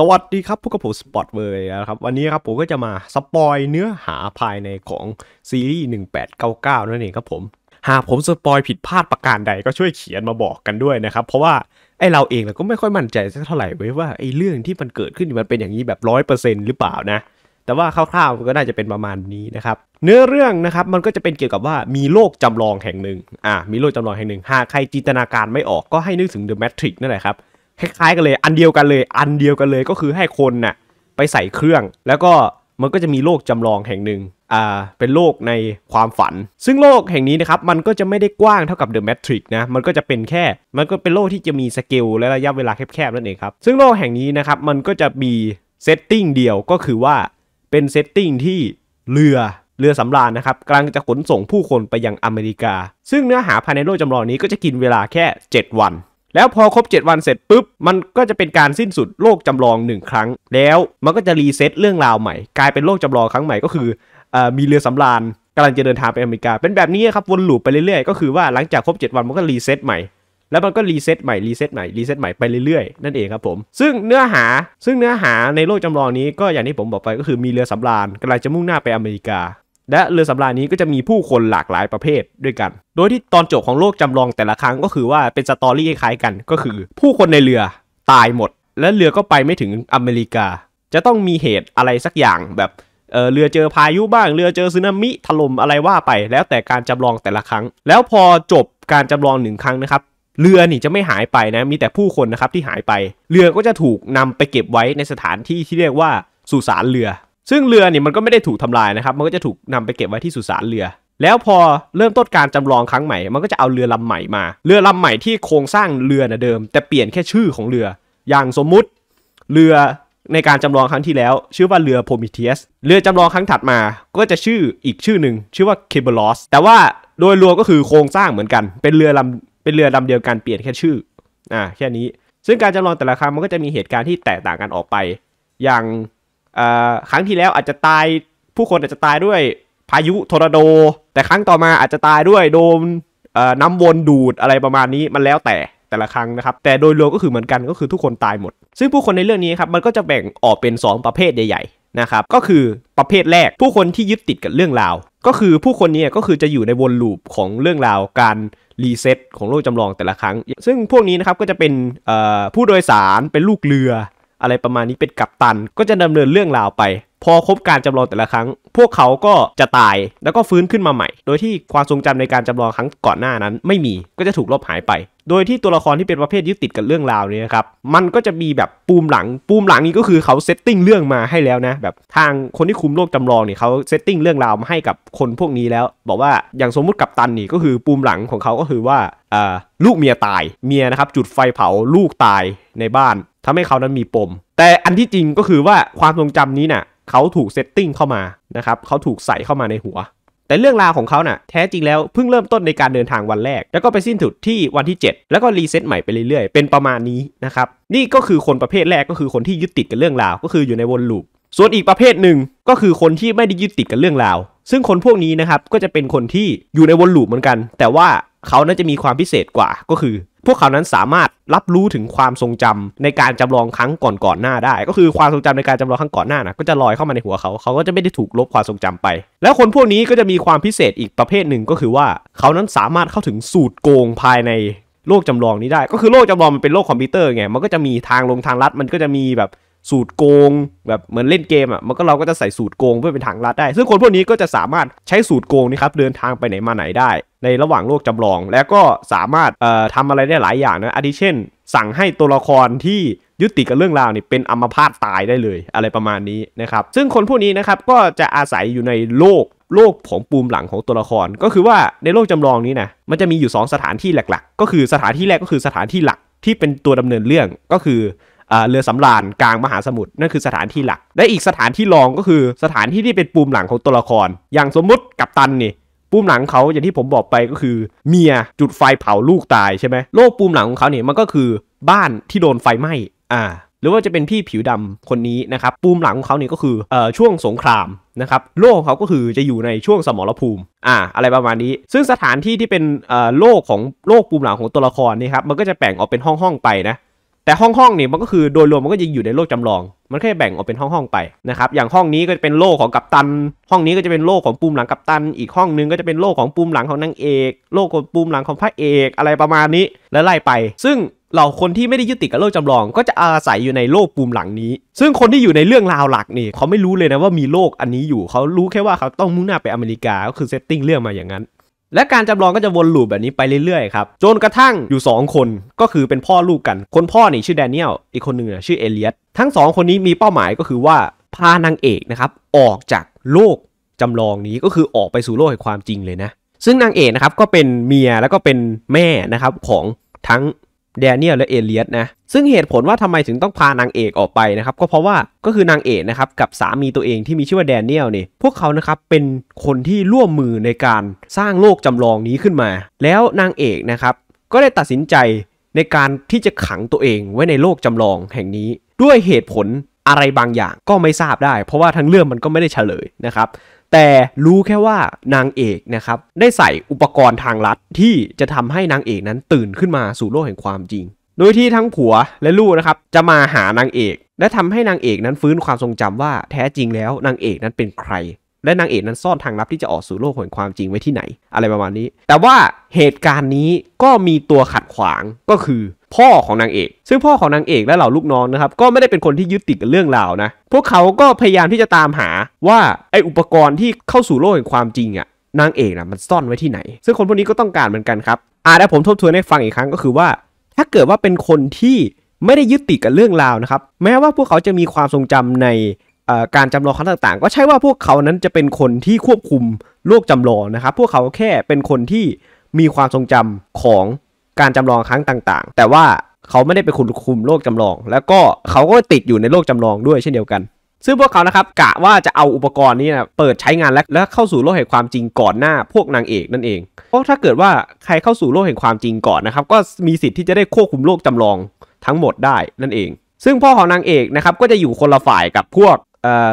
สวัสดีครับพวกกับผมสปอตเวอร์นะครับ วันนี้ครับผมก็จะมาสปอยเนื้อหาภายในของซีรีส์ 1899 นั่นเองครับผม หากผมสปอยผิดพลาดประการใดก็ช่วยเขียนมาบอกกันด้วยนะครับ เพราะว่า ไอเราเองเราก็ไม่ค่อยมั่นใจสักเท่าไหร่เว้ยว่าไอเรื่องที่มันเกิดขึ้นมันเป็นอย่างนี้แบบร้อยเปอร์เซ็นต์หรือเปล่านะ แต่ว่าคร่าวๆก็น่าจะเป็นประมาณนี้นะครับเนื้อเรื่องนะครับมันก็จะเป็นเกี่ยวกับว่ามีโลกจำลองแห่งหนึ่งอ่ามีโลกจำลองแห่งหนึ่งหากใครจินตนาการไม่ออกก็ให้นึกถึง The Matrix นั่นแหละครับคล้ายๆกันเลยอันเดียวกันเลยอันเดียวกันเลยก็คือให้คนน่ะไปใส่เครื่อง แล้วก็มันก็จะมีโลกจำลองแห่งหนึ่งอ่า เป็นโลกในความฝัน ซึ่งโลกแห่งนี้นะครับมันก็จะไม่ได้กว้างเท่ากับเดอะแมทริกนะมันก็จะเป็นแค่มันก็เป็นโลกที่จะมีสเกลและระยะเวลาแคบๆนั่นเองครับซึ่งโลกแห่งนี้นะครับมันก็จะมีเซตติ้งเดียวก็คือว่าเป็นเซตติ้งที่เรือเรือสำราญนะครับกำลังจะขนส่งผู้คนไปยังอเมริกา ซึ่งเนื้อหาภายในโลกจำลองนี้ก็จะกินเวลาแค่ 7 วันแล้วพอครบ7วันเสร็จปุ๊บมันก็จะเป็นการสิ้นสุดโลกจำลอง 1 ครั้ง แล้วมันก็จะรีเซ็ตเรื่องราวใหม่ กลายเป็นโลกจำลองครั้งใหม่ก็คืออมีเรือสำราญกำลังจะเดินทางไปอเมริกา เป็นแบบนี้ครับวนลูปไปเรื่อยๆ ก็คือว่าหลังจากครบ7วันมันก็รีเซ็ตใหม่ แล้วมันก็รีเซ็ตใหม่รีเซ็ตใหม่รีเซ็ตใหม่ไปเรื่อยๆ นั่นเองครับผมซึ่งเนื้อหาซึ่งเนื้อหาในโลกจำลองนี้ก็อย่างที่ผมบอกไปก็คือมีเรือสำราญกำลังจะมุ่งหน้าไปอเมริกาและเรือสำราญนี้ก็จะมีผู้คนหลากหลายประเภทด้วยกัน โดยที่ตอนจบของโลกจำลองแต่ละครั้งก็คือว่าเป็นสตอรี่คล้ายกันก็คือ ผู้คนในเรือตายหมด และเรือก็ไปไม่ถึงอเมริกา จะต้องมีเหตุอะไรสักอย่างแบบเเรือเจอพายุบ้าง เรือเจอสึนามิถล่มอะไรว่าไป แล้ว แต่การจำลองแต่ละครั้ง แล้วพอจบการจำลองหนึ่งครั้งนะครับ เรือนี่จะไม่หายไปนะ มีแต่ผู้คนนะครับที่หายไป เรือก็จะถูกนำไปเก็บไว้ในสถานที่ที่เรียกว่าสุสานเรือซึ่งเรือเนี่ยมันก็ไม่ได้ถูกทำลายนะครับ มันก็จะถูกนำไปเก็บไว้ที่สุสานเรือ แล้วพอเริ่มต้นการจำลองครั้งใหม่ มันก็จะเอาเรือลำใหม่มา เรือลำใหม่ที่โครงสร้างเรือนะเดิม แต่เปลี่ยนแค่ชื่อของเรือ อย่างสมมุติเรือในการจำลองครั้งที่แล้ว ชื่อว่าเรือโพมิเทียสเรือจำลองครั้งถัดมา ก็จะชื่ออีกชื่อหนึ่งชื่อว่าเคเบลอสแต่ว่าโดยรวมก็คือโครงสร้างเหมือนกัน เป็นเรือลำเป็นเรือลำเดียวกันเปลี่ยนแค่ชื่อ อ่าแค่นี้ ซึ่งการจำลองแต่ละครั้งมันก็จะมีเหตุการณ์ที่แตกต่างกันออกไป อย่างครั้งที่แล้วอาจจะตายผู้คนอาจจะตายด้วยพายุทอร์นาโด แต่ครั้งต่อมาอาจจะตายด้วยโดนน้ำวนดูดอะไรประมาณนี้มันแล้วแต่แต่ละครั้งนะครับ แต่โดยรวมก็คือเหมือนกันก็คือทุกคนตายหมด ซึ่งผู้คนในเรื่องนี้ครับมันก็จะแบ่งออกเป็น 2 ประเภทใหญ่ๆนะครับก็คือประเภทแรกผู้คนที่ยึดติดกับเรื่องราวก็คือผู้คนนี้ก็คือจะอยู่ในวนลูปของเรื่องราวการรีเซ็ตของโลกจำลองแต่ละครั้ง ซึ่งพวกนี้นะครับก็จะเป็นผู้โดยสารเป็นลูกเรืออะไรประมาณนี้เป็นกัปตันก็จะดำเนินเรื่องราวไป พอครบการจำลองแต่ละครั้ง พวกเขาก็จะตายแล้วก็ฟื้นขึ้นมาใหม่ โดยที่ความทรงจำในการจำลองครั้งก่อนหน้านั้นไม่มีก็จะถูกลบหายไป โดยที่ตัวละครที่เป็นประเภทยึดติดกับเรื่องราวนี้ครับมันก็จะมีแบบปูมหลัง ปูมหลังนี้ก็คือเขาเซตติ้งเรื่องมาให้แล้วนะแบบทางคนที่คุมโลกจำลองเนี่ยเขาเซตติ้งเรื่องราวมาให้กับคนพวกนี้แล้วบอกว่าอย่างสมมุติกับตันนี่ก็คือปูมหลังของเขาก็คือว่าลูกเมียตายเมียนะครับจุดไฟเผาลูกตายในบ้านทำให้เขานั้นมีปม แต่อันที่จริงก็คือว่าความทรงจำนี้นะ่ะเขาถูกเซตติ้งเข้ามานะครับเขาถูกใส่เข้ามาในหัว แต่เรื่องราวของเขานะ่ะแท้จริงแล้วเพิ่งเริ่มต้นในการเดินทางวันแรก แล้วก็ไปสิ้นสุดที่วันที่ 7 แล้วก็รีเซ็ตใหม่ไปเรื่อยๆ เป็นประมาณนี้นะครับ นี่ก็คือคนประเภทแรกก็คือคนที่ยึดติดกับเรื่องราว ก็คืออยู่ในวนลูปส่วนอีกประเภทหนึ่งก็คือคนที่ไม่ได้ยึดติดกับเรื่องราว ซึ่งคนพวกนี้นะครับก็จะเป็นคนที่อยู่ในวนลูปเหมือนกัน แต่ว่าเขาน่าจะมีความพิเศษกว่าก็คือพวกเขานั้นสามารถรับรู้ถึงความทรงจำในการจำลองครั้งก่อนๆหน้าได้ ก็คือความทรงจำในการจำลองครั้งก่อนหน้านะก็จะลอยเข้ามาในหัวเขาเขาก็จะไม่ได้ถูกลบความทรงจำไป แล้วคนพวกนี้ก็จะมีความพิเศษอีกประเภทหนึ่งก็คือว่า เขานั้นสามารถเข้าถึงสูตรโกงภายในโลกจำลองนี้ได้ ก็คือโลกจำลองมันเป็นโลกคอมพิวเตอร์ไงมันก็จะมีทางลงทางลัดมันก็จะมีแบบสูตรโกงแบบเหมือนเล่นเกมอ่ะ มันก็เราก็จะใส่สูตรโกงเพื่อเป็นทางลัดได้ ซึ่งคนพวกนี้ก็จะสามารถใช้สูตรโกงนี่ครับเดินทางไปไหนมาไหนได้ ในระหว่างโลกจำลองแล้วก็สามารถเอ่อทำอะไรได้หลายอย่างนะ อาทิเช่น สั่งให้ตัวละครที่ยุติกับเรื่องราวนี่เป็นอัมพาตตายได้เลยอะไรประมาณนี้นะครับ ซึ่งคนพวกนี้นะครับก็จะอาศัยอยู่ในโลกโลกของปูมหลังของตัวละคร ก็คือว่าในโลกจำลองนี้นะมันจะมีอยู่ 2 สถานที่หลักๆ ก็คือสถานที่แรกก็คือสถานที่หลักที่เป็นตัวดำเนินเรื่องก็คือเรือสำราญกลางมหาสมุทรนั่นคือสถานที่หลักและอีกสถานที่รองก็คือ สถานที่ที่เป็นปูมหลังของตัวละคร อย่างสมมุติกับตันนี่ปูมหลังเขาอย่างที่ผมบอกไปก็คือเมียจุดไฟเผาลูกตายใช่ไหมโลกปูมหลังของเขาเนี่ยมันก็คือบ้านที่โดนไฟไหม้อ่าหรือว่าจะเป็นพี่ผิวดำคนนี้นะครับปูมหลังของเขาเนี่ยก็คือเอ่อช่วงสงครามนะครับ โลกของเขาก็คือจะอยู่ในช่วงสมรภูมิอ่าอะไรประมาณนี้ ซึ่งสถานที่ที่เป็นเอ่อโลกของโลกปูมหลังของตัวละครนี่ครับมันก็จะแบ่งออกเป็นห้องๆไปนะแต่ห้องห้องเนี่ยมันก็คือโดยรวมมันก็จะอยู่ในโลกจำลอง มันแค่แบ่งออกเป็นห้องห้องไปนะครับ อย่างห้องนี้ก็จะเป็นโลกของกัปตัน ห้องนี้ก็จะเป็นโลกของปูมหลังกัปตัน อีกห้องนึงก็จะเป็นโลกของปูมหลังของนางเอก โลกของปูมหลังของพระเอกอะไรประมาณนี้และไล่ไป ซึ่งเราคนที่ไม่ได้ยึดติดกับโลกจำลอง ก็จะอาศัยอยู่ในโลกปูมหลังนี้ ซึ่งคนที่อยู่ในเรื่องราวหลักนี่เขาไม่รู้เลยนะว่ามีโลกอันนี้อยู่ เขารู้แค่ว่าเขาต้องมุ่งหน้าไปอเมริกา ก็คือเซตติ้งเรื่องมาอย่างนั้นและการจำลองก็จะวนลูปแบบนี้ไปเรื่อยๆครับจนกระทั่งอยู่ 2 คนก็คือเป็นพ่อลูกกัน คนพ่อนี่ชื่อแดเนียลอีกคนหนึ่งชื่อเอเลียสทั้งสองคนนี้มีเป้าหมายก็คือว่าพานางเอกนะครับ ออกจากโลกจำลองนี้ก็คือออกไปสู่โลกแห่งความจริงเลยนะ ซึ่งนางเอกนะครับก็เป็นเมียแล้วก็เป็นแม่นะครับของทั้งแดเนียลและเอเลียสนะซึ่งเหตุผลว่าทำไมถึงต้องพานางเอกออกไปนะครับ ก็เพราะว่าก็คือนางเอกนะครับกับสามีตัวเองที่มีชื่อว่าแดเนียลนี่ พวกเขานะครับเป็นคนที่ร่วมมือในการสร้างโลกจำลองนี้ขึ้นมา แล้วนางเอกนะครับก็ได้ตัดสินใจในการที่จะขังตัวเองไว้ในโลกจำลองแห่งนี้ ด้วยเหตุผลอะไรบางอย่างก็ไม่ทราบได้ เพราะว่าทั้งเรื่องมันก็ไม่ได้เฉลยนะครับแต่รู้แค่ว่านางเอกนะครับ ได้ใส่อุปกรณ์ทางลัดที่จะทำให้นางเอกนั้นตื่นขึ้นมาสู่โลกแห่งความจริง โดยที่ทั้งผัวและลูกนะครับ จะมาหานางเอก และทำให้นางเอกนั้นฟื้นความทรงจำว่าแท้จริงแล้วนางเอกนั้นเป็นใคร และนางเอกนั้นซ่อนทางลับที่จะออกสู่โลกแห่งความจริงไว้ที่ไหน อะไรประมาณนี้ แต่ว่าเหตุการณ์นี้ก็มีตัวขัดขวางก็คือพ่อของนางเอก ซึ่งพ่อของนางเอกและเหล่าลูกน้องนะครับ ก็ไม่ได้เป็นคนที่ยึดติดกับเรื่องราวนะ พวกเขาก็พยายามที่จะตามหาว่าไออุปกรณ์ที่เข้าสู่โลกแห่งความจริงอะนางเอกนะมันซ่อนไว้ที่ไหน ซึ่งคนพวกนี้ก็ต้องการเหมือนกันครับอ่าแล้วผมทบทวนให้ฟังอีกครั้งก็คือว่า ถ้าเกิดว่าเป็นคนที่ไม่ได้ยึดติดกับเรื่องราวนะครับ แม้ว่าพวกเขาจะมีความทรงจำในการจำลองครั้งต่างๆ ก็ใช่ว่าพวกเขานั้นจะเป็นคนที่ควบคุมโลกจำลองนะครับ พวกเขาแค่เป็นคนที่มีความทรงจำของการจำลองครั้งต่างๆ แต่ว่าเขาไม่ได้ไปคุมคุมโลกจำลอง แล้วก็เขาก็ติดอยู่ในโลกจำลองด้วยเช่นเดียวกัน ซึ่งพวกเขานะครับกะว่าจะเอาอุปกรณ์นี้นะเปิดใช้งานแลวและเข้าสู่โลกแห่งความจริงก่อนหน้าพวกนางเอกนั่นเอง เพราะถ้าเกิดว่าใครเข้าสู่โลกแห่งความจริงก่อนนะครับ ก็มีสิทธิ์ที่จะได้ควบคุมโลกจำลองทั้งหมดได้นั่นเอง ซึ่งพ่อของนางเอกนะครับก็จะอยู่คนละฝ่ายกับพวก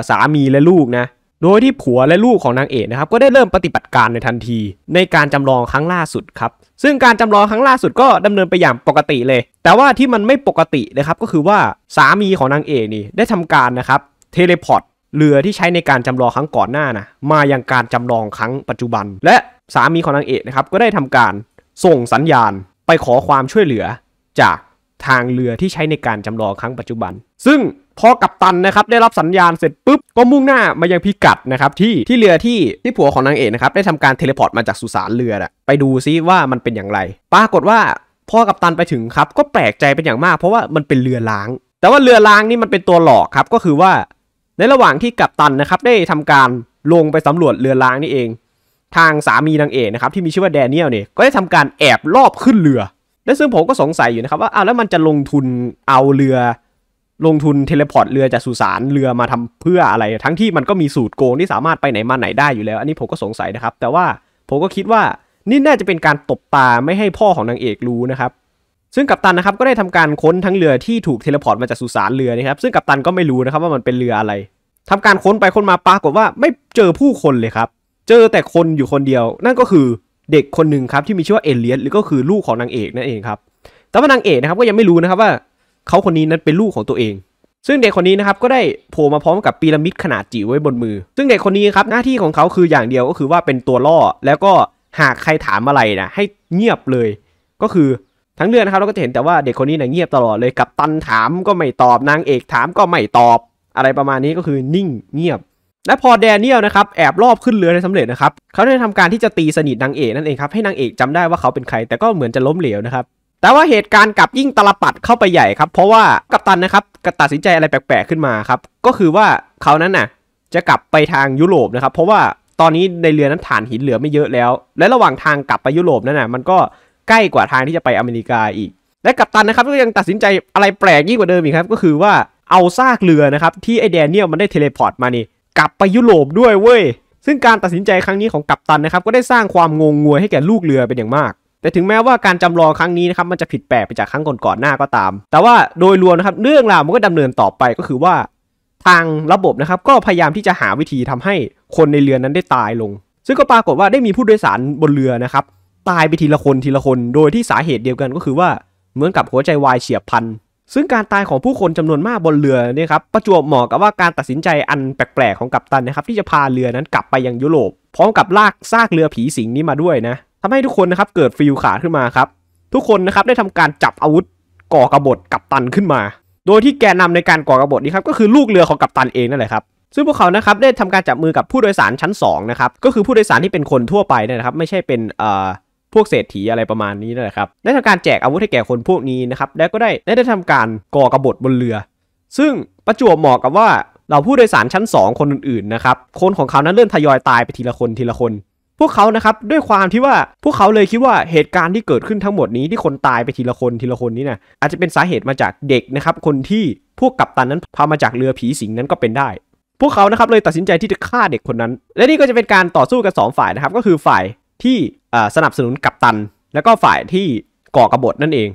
สามีและลูกนะโดยที่ผัวและลูกของนางเอกนะครับก็ได้เริ่มปฏิบัติการในทันที ในการจำลองครั้งล่าสุดครับซึ่งการจำลองครั้งล่าสุดก็ดำเนินไปอย่างปกติเลย แต่ว่าที่มันไม่ปกตินะครับก็คือว่าสามีของนางเอกนี่ได้ทำการนะครับเทเลพอร์ตเรือที่ใช้ในการจำลองครั้งก่อนหน้านะมายังการจำลองครั้งปัจจุบัน และสามีของนางเอกนะครับก็ได้ทำการส่งสัญญาณไปขอความช่วยเหลือจากทางเรือที่ใช้ในการจำลองครั้งปัจจุบัน ซึ่งพอกัปตันนะครับได้รับสัญญาณเสร็จปุ๊บก็มุ่งหน้ามายังพิกัดนะครับที่ที่เรือที่ที่ผัวของนางเอกนะครับได้ทำการเทเลพอร์ตมาจากสุสานเรือนะไปดูซิว่ามันเป็นอย่างไร ปรากฏว่าพอกัปตันไปถึงครับก็แปลกใจเป็นอย่างมาก เพราะว่ามันเป็นเรือล้าง แต่ว่าเรือล้างนี่มันเป็นตัวหลอกครับก็คือว่า ในระหว่างที่กัปตันนะครับได้ทำการลงไปสำรวจเรือล้างนี่เอง ทางสามีนางเอกนะครับที่มีชื่อว่าแดเนียลเนี่ยก็ได้ทำการแอบลอบขึ้นเรือและซึ่งผมก็สงสัยอยู่นะครับว่าอ้าวแล้วมันจะลงทุนเอาเรือ ลงทุนเทเลพอร์ตเรือจากสุสานเรือมาทำเพื่ออะไรทั้งที่มันก็มีสูตรโกงที่สามารถไปไหนมาไหนได้อยู่แล้วอันนี้ผมก็สงสัยนะครับแต่ว่าผมก็คิดว่านี่น่าจะเป็นการตบตาไม่ให้พ่อของนางเอกรู้นะครับ ซึ่งกัปตันนะครับก็ได้ทำการค้นทั้งเรือที่ถูกเทเลพอร์ตมาจากสุสานเรือนะครับ ซึ่งกัปตันก็ไม่รู้นะครับว่ามันเป็นเรืออะไร ทำการค้นไปค้นมาปรากฏว่า ไม่เจอผู้คนเลยครับ เจอแต่คนอยู่คนเดียว นั่นก็คือเด็กคนหนึ่งครับที่มีชื่อว่าเอเลียสหรือก็คือลูกของนางเอกนั่นเองครับ แต่ว่านางเอกนะครับก็ยังไม่รู้นะครับว่าเขาคนนี้นั้นเป็นลูกของตัวเอง ซึ่งเด็กคนนี้นะครับก็ได้โผล่มาพร้อมกับพีระมิดขนาดจิ๋วไว้บนมือ ซึ่งเด็กคนนี้ครับหน้าที่ของเขาคืออย่างเดียวก็คือว่าเป็นตัวล่อ แล้วก็หากใครถามอะไรนะให้เงียบเลย ก็คือทั้งเรื่องนะครับเราก็จะเห็นแต่ว่าเด็กคนนี้นะเงียบตลอดเลย กับตันถามก็ไม่ตอบนางเอกถามก็ไม่ตอบ อะไรประมาณนี้ก็คือนิ่งเงียบและพอแดเนียลนะครับแอบรอบขึ้นเรือได้สำเร็จนะครับ เขาได้ทำการที่จะตีสนิทนางเอกนั่นเองครับให้นางเอกจำได้ว่าเขาเป็นใคร แต่ก็เหมือนจะล้มเหลวนะครับ แต่ว่าเหตุการณ์กับยิ่งตลปัดเข้าไปใหญ่ครับเพราะว่ากัปตันนะครับกตัดสินใจอะไรแปลกๆขึ้นมาครับก็คือว่าเขานั้นน่ะจะกลับไปทางยุโรปนะครับเพราะว่าตอนนี้ในเรือนั้นฐานหินเหลือไม่เยอะแล้ว และระหว่างทางกลับไปยุโรปนั่นน่ะมันก็ใกล้กว่าทางที่จะไปอเมริกาอีก และกัปตันนะครับก็ยังตัดสินใจอะไรแปลกยิ่งกว่าเดิมอีกครับก็คือว่าเอาซากเรือนะครับที่ไอแดเนียลมันได้เทเลพอร์ตมานี่กลับไปยุโรปด้วยเว้ย ซึ่งการตัดสินใจครั้งนี้ของกัปตันนะครับ ก็ได้สร้างความงงงวยให้แก่ลูกเรือเป็นอย่างมาก แต่ถึงแม้ว่าการจำลองครั้งนี้นะครับมันจะผิดแปลกไปจากครั้งก่อนๆหน้าก็ตาม แต่ว่าโดยรวมนะครับเรื่องราวมันก็ดำเนินต่อไปก็คือว่า ทางระบบนะครับก็พยายามที่จะหาวิธีทำให้คนในเรือนั้นได้ตายลง ซึ่งก็ปรากฏว่าได้มีผู้โดยสารบนเรือนะครับตายไปทีละคนทีละคน โดยที่สาเหตุเดียวกันก็คือว่าเหมือนกับหัวใจวายเฉียบพลันซึ่งการตายของผู้คนจำนวนมากบนเรือเนี่ยครับประจวบเหมาะกับว่าการตัดสินใจอันแปลกๆของกัปตันนะครับ ที่จะพาเรือนั้นกลับไปยังยุโรป พร้อมกับลากซากเรือผีสิงนี้มาด้วยนะทำให้ทุกคนนะครับเกิดฟิลขาดขึ้นมาครับ ทุกคนนะครับได้ทำการจับอาวุธก่อกระบฏกัปตันขึ้นมา โดยที่แกนนำในการก่อกระบฏนี้ครับ ก็คือลูกเรือของกัปตันเองนั่นแหละครับ ซึ่งพวกเขานะครับได้ทำการจับมือกับผู้โดยสารชั้น2นะครับก็คือผู้โดยสารที่เป็นคนทั่วไปนะครับ ไม่ใช่เป็นเอ่อพวกเศรษฐีอะไรประมาณนี้นั่นแหละครับได้ทำการแจกอาวุธให้แก่คนพวกนี้นะครับและก็ได้ได้ทำการก่อกระบฏบนเรือ ซึ่งประจวบเหมาะกับว่าเราผู้โดยสารชั้น 2 คนอื่นๆนะครับคนของเขานั้นเริ่มทยอยตายไปทีละคนทีละคน พวกเขานะครับด้วยความที่ว่าพวกเขาเลยคิดว่าเหตุการณ์ที่เกิดขึ้นทั้งหมดนี้ที่คนตายไปทีละคนทีละคนนี้นะอาจจะเป็นสาเหตุมาจากเด็กนะครับคนที่พวกกัปตันนั้นพามาจากเรือผีสิงนั้นก็เป็นได้ พวกเขานะครับเลยตัดสินใจที่จะฆ่าเด็กคนนั้น และนี่ก็จะเป็นการต่อสู้กัน2ฝ่ายนะครับก็คือฝ่ายที่สนับสนุนกัปตันแล้วก็ฝ่ายที่ก่อกบฏนั่นเอง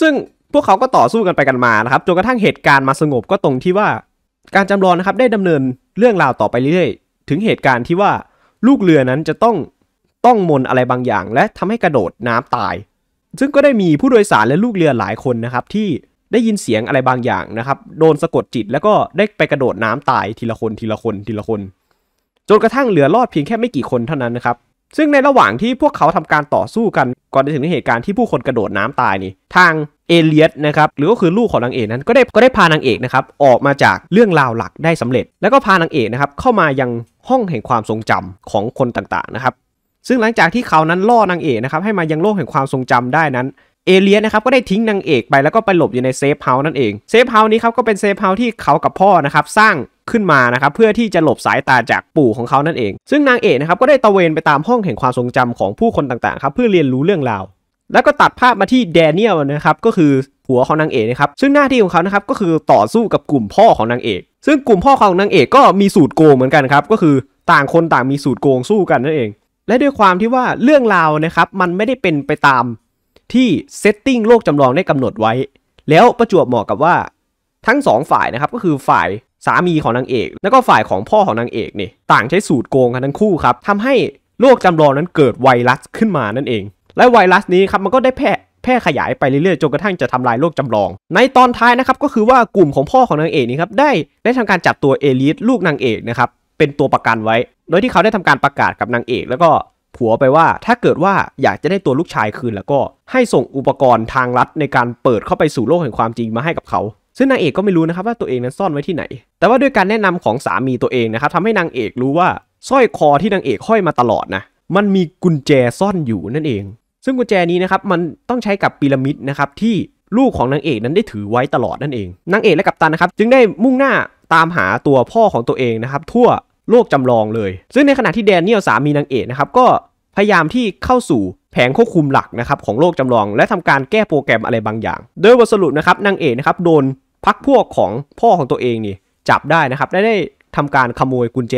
ซึ่งพวกเขาก็ต่อสู้กันไปกันมานะครับ จนกระทั่งเหตุการณ์มาสงบก็ตรงที่ว่าการจำลองนะครับได้ดำเนินเรื่องราวต่อไปเรื่อยๆ ถึงเหตุการณ์ที่ว่าลูกเรือนั้นจะต้องต้องมนอะไรบางอย่าง และทำให้กระโดดน้ำตาย ซึ่งก็ได้มีผู้โดยสารและลูกเรือหลายคนนะครับที่ได้ยินเสียงอะไรบางอย่างนะครับ โดนสะกดจิตแล้วก็ได้ไปกระโดดน้ำตายทีละคนทีละคนทีละคน จนกระทั่งเหลือรอดเพียงแค่ไม่กี่คนเท่านั้นนะครับซึ่งในระหว่างที่พวกเขาทำการต่อสู้กันก่อนจะถึงเหตุการณ์ที่ผู้คนกระโดดน้ำตายนี่ทางเอเลียสนะครับหรือก็คือลูกของนางเอกนั้น ก็ได้ก็ได้พานางเอกนะครับออกมาจากเรื่องราวหลักได้สำเร็จ แล้วก็พานางเอกนะครับเข้ามายังห้องแห่งความทรงจำของคนต่างๆนะครับซึ่งหลังจากที่เขานั้นล่อนางเอกนะครับให้มายังโลกแห่งความทรงจำได้นั้นเอเลียนนะครับก็ได้ทิ้งนางเอกไปแล้วก็ไปหลบอยู่ในเซฟเฮาส์นั่นเองเซฟเฮาส์นี้ครับก็เป็นเซฟเฮาส์ที่เขากับพ่อนะครับสร้างขึ้นมานะครับเพื่อที่จะหลบสายตาจากปู่ของเขานั่นเอง ซึ่งนางเอกนะครับก็ได้ตะเวนไปตามห้องแห่งความทรงจำของผู้คนต่างๆครับเพื่อเรียนรู้เรื่องราว แล้วก็ตัดภาพมาที่แดเนียลนะครับก็คือผัวของนางเอกนะครับซึ่งหน้าที่ของเขานะครับก็คือต่อสู้กับกลุ่มพ่อของนางเอกซึ่งกลุ่มพ่อของนางเอกก็มีสูตรโกงเหมือนกันครับก็คือต่างคนต่างมีสูตรโกงสู้กันนั่นเอง และด้วยความที่ว่าเรื่องราวนะครับมันไม่ได้เป็นไปตามที่เซตติ้งโลกจำลองได้กำหนดไว้ แล้วประจวบเหมาะกับว่าทั้ง 2ฝ่ายนะครับก็คือฝ่ายสามีของนางเอก แล้วก็ฝ่ายของพ่อของนางเอกเนี่ยต่างใช้สูตรโกงกันทั้งคู่ครับทำให้โรคจำลองนั้นเกิดไวรัสขึ้นมานั่นเอง และไวรัสนี้ครับมันก็ได้แพร่แพร่ขยายไปเรื่อยๆจนกระทั่งจะทำลายโลกจำลองในตอนท้ายนะครับก็คือว่ากลุ่มของพ่อของนางเอกนี่ครับได้ได้ทำการจับตัวเอลิสลูกนางเอกนะครับเป็นตัวประกันไว้ โดยที่เขาได้ทำการประกาศกับนางเอก แล้วก็ผัวไปว่า ถ้าเกิดว่าอยากจะได้ตัวลูกชายคืน แล้วก็ให้ส่งอุปกรณ์ทางลัดในการเปิดเข้าไปสู่โลกแห่งความจริงมาให้กับเขาซึ่งนางเอกก็ไม่รู้นะครับว่าตัวเองนั้นซ่อนไว้ที่ไหน แต่ว่าด้วยการแนะนำของสามีตัวเองนะครับทำให้นางเอกรู้ว่าสร้อยคอที่นางเอกห้อยมาตลอดนะมันมีกุญแจซ่อนอยู่นั่นเอง ซึ่งกุญแจนี้นะครับมันต้องใช้กับพีระมิดนะครับที่ลูกของนางเอกนั้นได้ถือไว้ตลอดนั่นเอง นางเอกและกัปตันนะครับจึงได้มุ่งหน้าตามหาตัวพ่อของตัวเองนะครับทั่วโลกจำลองเลย ซึ่งในขณะที่แดเนียลสามีนางเอกนะครับก็พยายามที่เข้าสู่แผงควบคุมหลักนะครับของโลกจำลอง และทำการแก้โปรแกรมอะไรบางอย่าง โดยบทสรุปนะครับนางเอกนะครับโดนพักพวกของพ่อของตัวเองนี่จับได้นะครับได้ได้ทำการขโมยกุญแจ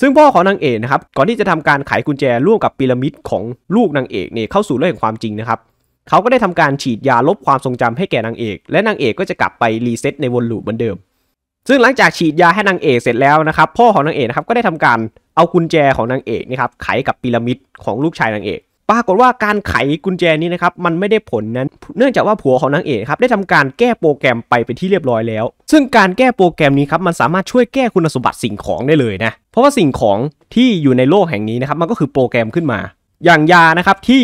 ซึ่งพ่อของนางเอกนะครับก่อนที่จะทำการไขกุญแจร่วมกับพีระมิดของลูกนางเอกเนี่ยเข้าสู่เรื่องแห่งความจริงนะครับเขาก็ได้ทำการฉีดยาลบความทรงจำให้แก่นางเอก และนางเอกก็จะกลับไปรีเซ็ตในวนลูปเหมือนเดิม ซึ่งหลังจากฉีดยาให้นางเอกเสร็จแล้วนะครับพ่อของนางเอกนะครับก็ได้ทำการเอากุญแจของนางเอกนะครับไขกับพีระมิดของลูกชายนางเอกปรากฏว่าการไขกุญแจนี้นะครับมันไม่ได้ผลนั้นเนื่องจากว่าผัวของนางเอกครับได้ทำการแก้โปรแกรมไปเป็นที่เรียบร้อยแล้ว ซึ่งการแก้โปรแกรมนี้ครับมันสามารถช่วยแก้คุณสมบัติสิ่งของได้เลยนะเพราะว่าสิ่งของที่อยู่ในโลกแห่งนี้นะครับมันก็คือโปรแกรมขึ้นมา อย่างยานะครับที่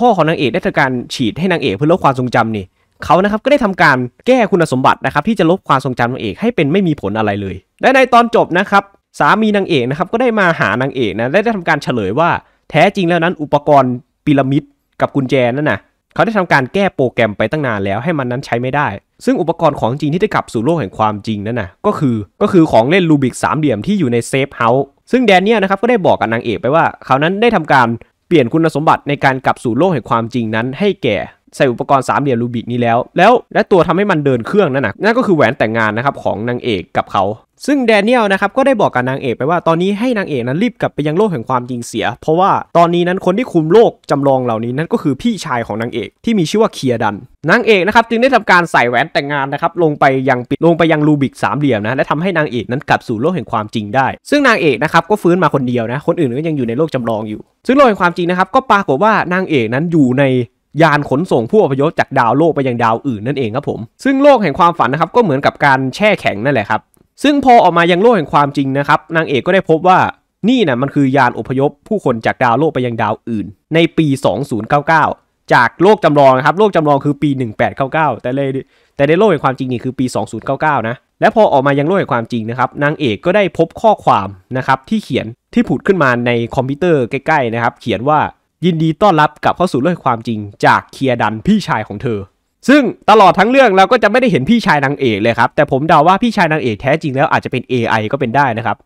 พ่อของนางเอกได้ทำการฉีดให้นางเอกเพื่อลบความทรงจำนี่เขานะครับก็ได้ทำการแก้คุณสมบัตินะครับที่จะลบความทรงจำนางเอกให้เป็นไม่มีผลอะไรเลยและในตอนจบนะครับสามีนางเอกนะครับก็ได้มาหานางเอกนะและได้ทำการเฉลยว่าแท้จริงแล้วนั้น อุปกรณ์ปิรามิดกับกุญแจนั่นน่ะเขาได้ทำการแก้โปรแกรมไปตั้งนานแล้วให้มันนั้นใช้ไม่ได้ ซึ่งอุปกรณ์ของจริงที่ได้กลับสู่โลกแห่งความจริงนั่นน่ะก็คือก็คือของเล่นลูบิกสามเหลี่ยมที่อยู่ในเซฟเฮาส์ซึ่งแดเนียลนะครับก็ได้บอกกับนางเอกไปว่า เขานั้นได้ทำการเปลี่ยนคุณสมบัติในการกลับสู่โลกแห่งความจริงนั้นให้แก่ใส่อุปกรณ์สามเหลี่ยมรูบิกนี้แล้ว แล้วและตัวทำให้มันเดินเครื่องนั่นนะนั่นก็คือแหวนแต่งงานนะครับของนางเอกกับเขา ซึ่งแดเนียลนะครับก็ได้บอกกับนางเอก ไปว่า ตอนนี้ให้นางเอกนั้นรีบกลับไปยังโลกแห่งความจริงเสีย เพราะว่าตอนนี้นั้นคนที่คุมโลกจำลองเหล่านี้นั้นก็คือพี่ชายของนางเอก ที่มีชื่อว่าเคียดัน นางเอกนะครับจึงได้ทำการใส่แหวนแต่งงานนะครับลงไปยังปิดลงไปยังรูบิกสามเหลี่ยมนะ และทำให้นางเอกนั้นกลับสู่โลกแห่งความจริงได้ ซึ่งนางเอกนะครับก็ฟื้นมาคนเดียวนะ คนอื่นก็ยังอยู่ในโลกจำลองอยู่ ซึ่งโลกแห่งความจริงนะครับก็ปรากฏว่านางเอกนั้นอยู่ในยานขนส่งผู้อพยพจากดาวโลกไปยังดาวอื่นนั่นเองครับผมซึ่งโลกแห่งความฝันนะครับก็เหมือนกับการแช่แข็งนั่นแหละครับซึ่งพอออกมายังโลกแห่งความจริงนะครับนางเอกก็ได้พบว่า นี่นะมันคือยานอพยพผู้คนจากดาวโลกไปยังดาวอื่น ในปี 2099 จากโลกจำลองนะครับโลกจำลองคือปี 1899 แต่เลยแต่ในโลกแห่งความจริงนี่คือปี 2099นะและพอออกมายังโลกแห่งความจริงนะครับนางเอกก็ได้พบข้อความนะครับที่เขียนที่ผุดขึ้นมาในคอมพิวเตอร์ใกล้ๆนะครับเขียนว่ายินดีต้อนรับกับเข้าสู่เรื่องความจริงจากเคียดันพี่ชายของเธอ ซึ่งตลอดทั้งเรื่องเราก็จะไม่ได้เห็นพี่ชายนางเอกเลยครับ แต่ผมเดาว่าพี่ชายนางเอกแท้จริงแล้วอาจจะเป็น AI ก็เป็นได้นะครับ